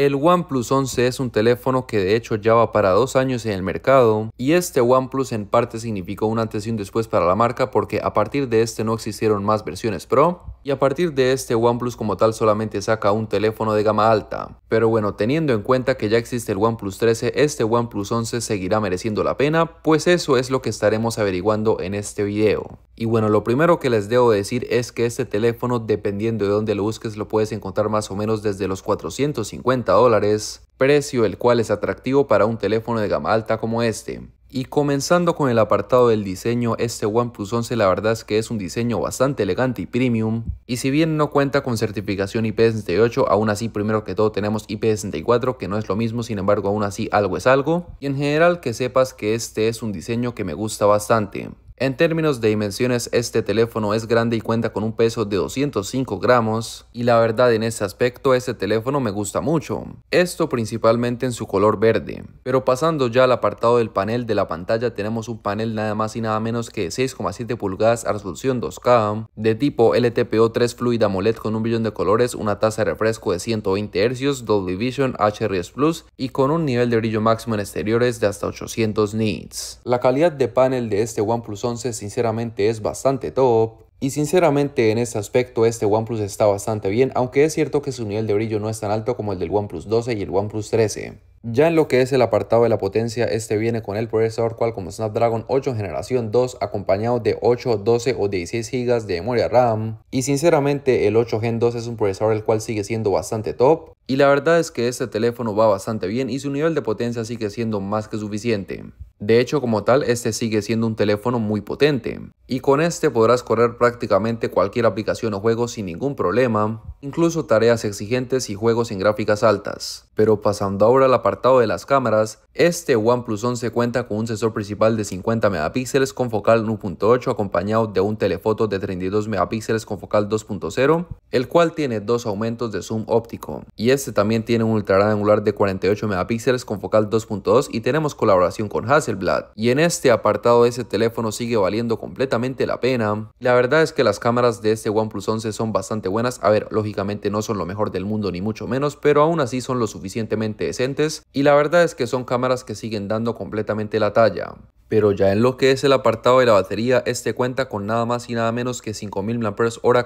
El OnePlus 11 es un teléfono que de hecho ya va para dos años en el mercado y este OnePlus en parte significó un antes y un después para la marca porque a partir de este no existieron más versiones Pro y a partir de este, OnePlus como tal solamente saca un teléfono de gama alta. Pero bueno, teniendo en cuenta que ya existe el OnePlus 13, este OnePlus 11 seguirá mereciendo la pena, pues eso es lo que estaremos averiguando en este video. Y bueno, lo primero que les debo decir es que este teléfono, dependiendo de dónde lo busques, lo puedes encontrar más o menos desde los 450 dólares, precio el cual es atractivo para un teléfono de gama alta como este. Y comenzando con el apartado del diseño, este OnePlus 11 la verdad es que es un diseño bastante elegante y premium. Y si bien no cuenta con certificación IP68, aún así primero que todo tenemos IP64 que no es lo mismo, sin embargo aún así algo es algo. Y en general que sepas que este es un diseño que me gusta bastante. En términos de dimensiones, este teléfono es grande y cuenta con un peso de 205 gramos y la verdad en este aspecto este teléfono me gusta mucho, esto principalmente en su color verde. Pero pasando ya al apartado del panel de la pantalla tenemos un panel nada más y nada menos que 6,7 pulgadas a resolución 2K, de tipo LTPO3 Fluid AMOLED con un billón de colores, una tasa de refresco de 120 Hz, Dolby Vision, HRS Plus y con un nivel de brillo máximo en exteriores de hasta 800 nits. La calidad de panel de este OnePlus entonces sinceramente es bastante top. Y sinceramente en este aspecto este OnePlus está bastante bien, aunque es cierto que su nivel de brillo no es tan alto como el del OnePlus 12 y el OnePlus 13. Ya en lo que es el apartado de la potencia, este viene con el procesador como Snapdragon 8 generación 2 acompañado de 8, 12 o 16 GB de memoria RAM y sinceramente el 8 Gen 2 es un procesador el cual sigue siendo bastante top y la verdad es que este teléfono va bastante bien y su nivel de potencia sigue siendo más que suficiente. De hecho, como tal, este sigue siendo un teléfono muy potente. Y con este podrás correr prácticamente cualquier aplicación o juego sin ningún problema, incluso tareas exigentes y juegos en gráficas altas. Pero pasando ahora a la apartado de las cámaras, este OnePlus 11 cuenta con un sensor principal de 50 megapíxeles con focal 1.8 acompañado de un telefoto de 32 megapíxeles con focal 2.0, el cual tiene dos aumentos de zoom óptico. Y este también tiene un ultra angular de 48 megapíxeles con focal 2.2 y tenemos colaboración con Hasselblad. Y en este apartado ese teléfono sigue valiendo completamente la pena. La verdad es que las cámaras de este OnePlus 11 son bastante buenas. A ver, lógicamente no son lo mejor del mundo ni mucho menos, pero aún así son lo suficientemente decentes y la verdad es que son cámaras que siguen dando completamente la talla. Pero ya en lo que es el apartado de la batería, este cuenta con nada más y nada menos que 5000 mAh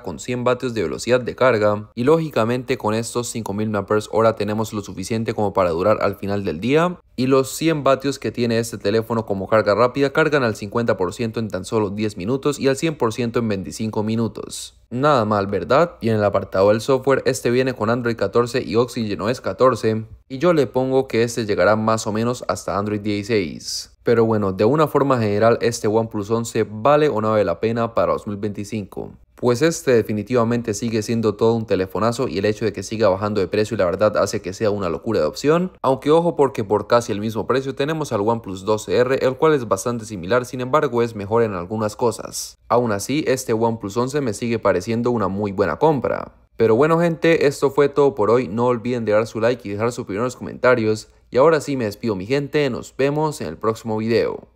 con 100 vatios de velocidad de carga y lógicamente con estos 5000 mAh tenemos lo suficiente como para durar al final del día y los 100 vatios que tiene este teléfono como carga rápida cargan al 50% en tan solo 10 minutos y al 100% en 25 minutos. Nada mal, ¿verdad? Y en el apartado del software, este viene con Android 14 y Oxygen OS 14, y yo le pongo que este llegará más o menos hasta Android 16. Pero bueno, de una forma general este OnePlus 11 vale o no vale la pena para 2025. Pues este definitivamente sigue siendo todo un telefonazo y el hecho de que siga bajando de precio la verdad hace que sea una locura de opción. Aunque ojo porque por casi el mismo precio tenemos al OnePlus 12R el cual es bastante similar sin embargo es mejor en algunas cosas. Aún así este OnePlus 11 me sigue pareciendo una muy buena compra. Pero bueno gente, esto fue todo por hoy. No olviden de dar su like y dejar su opinión en los comentarios. Y ahora sí me despido mi gente, nos vemos en el próximo video.